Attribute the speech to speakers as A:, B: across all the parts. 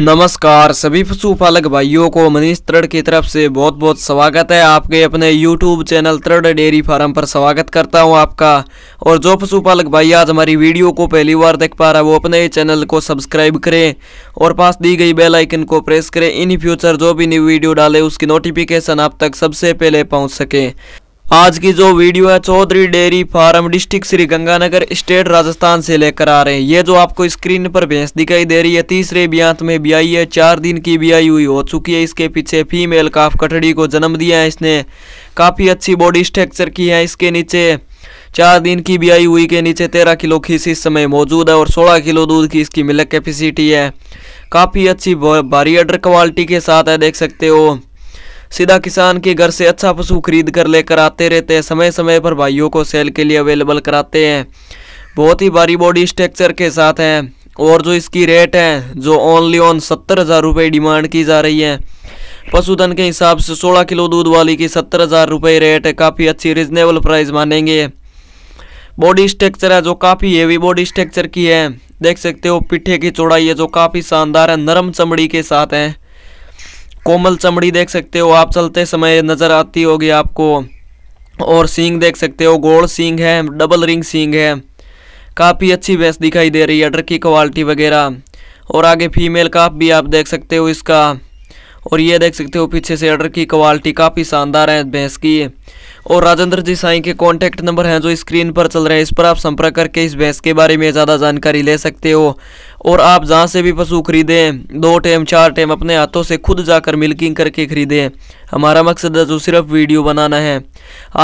A: नमस्कार सभी पशुपालक भाइयों को मनीष त्रड़ की तरफ से बहुत बहुत स्वागत है आपके अपने यूट्यूब चैनल त्रड़ डेयरी फार्म पर स्वागत करता हूं आपका और जो पशुपालक भाई आज हमारी वीडियो को पहली बार देख पा रहा है वो अपने चैनल को सब्सक्राइब करें और पास दी गई बेल आइकन को प्रेस करें इन फ्यूचर जो भी न्यू वीडियो डाले उसकी नोटिफिकेशन आप तक सबसे पहले पहुँच सकें आज की जो वीडियो है Chaudhary dairy farm district Shri Ganganagar state Rajasthan से लेकर आ रहे हैं ये जो आपको स्क्रीन पर भैंस दिखाई दे रही है तीसरे ब्यांत में ब्याई है चार दिन की ब्याई हुई हो चुकी है इसके पीछे फीमेल काफ कटड़ी को जन्म दिया है इसने काफ़ी अच्छी बॉडी स्ट्रक्चर की है इसके नीचे चार दिन की ब्याई हुई के नीचे तेरह किलो खीस इस समय मौजूद है और सोलह किलो दूध की इसकी मिलक कैपेसिटी है काफ़ी अच्छी भारी अडर क्वालिटी के साथ है देख सकते हो सीधा किसान के घर से अच्छा पशु खरीद कर लेकर आते रहते हैं समय समय पर भाइयों को सेल के लिए अवेलेबल कराते हैं बहुत ही भारी बॉडी स्ट्रक्चर के साथ हैं और जो इसकी रेट है जो ओनली ऑन सत्तर हज़ार रुपये डिमांड की जा रही है पशुधन के हिसाब से सोलह किलो दूध वाली की सत्तर हज़ार रुपये रेट है काफ़ी अच्छी रिजनेबल प्राइस मानेंगे बॉडी स्ट्रक्चर है जो काफ़ी हेवी बॉडी स्ट्रक्चर की है देख सकते हो पिट्ठे की चौड़ाई है जो काफ़ी शानदार है नरम चमड़ी के साथ है कोमल चमड़ी देख सकते हो आप चलते समय नज़र आती होगी आपको और सींग देख सकते हो गोल सींग है डबल रिंग सींग है काफ़ी अच्छी भैंस दिखाई दे रही है अडर की क्वालिटी वगैरह और आगे फीमेल काप भी आप देख सकते हो इसका और ये देख सकते हो पीछे से अडर की क्वालिटी काफ़ी शानदार है भैंस की और राजेंद्र जी साई के कॉन्टैक्ट नंबर हैं जो स्क्रीन पर चल रहे हैं इस पर आप संपर्क करके इस भैंस के बारे में ज़्यादा जानकारी ले सकते हो और आप जहाँ से भी पशु खरीदें दो टेम चार टेम अपने हाथों से खुद जाकर मिल्किंग करके खरीदें हमारा मकसद है जो सिर्फ वीडियो बनाना है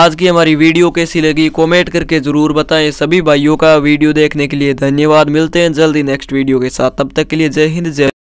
A: आज की हमारी वीडियो कैसी लगी कॉमेंट करके ज़रूर बताएं सभी भाइयों का वीडियो देखने के लिए धन्यवाद मिलते हैं जल्दी नेक्स्ट वीडियो के साथ तब तक के लिए जय हिंद जय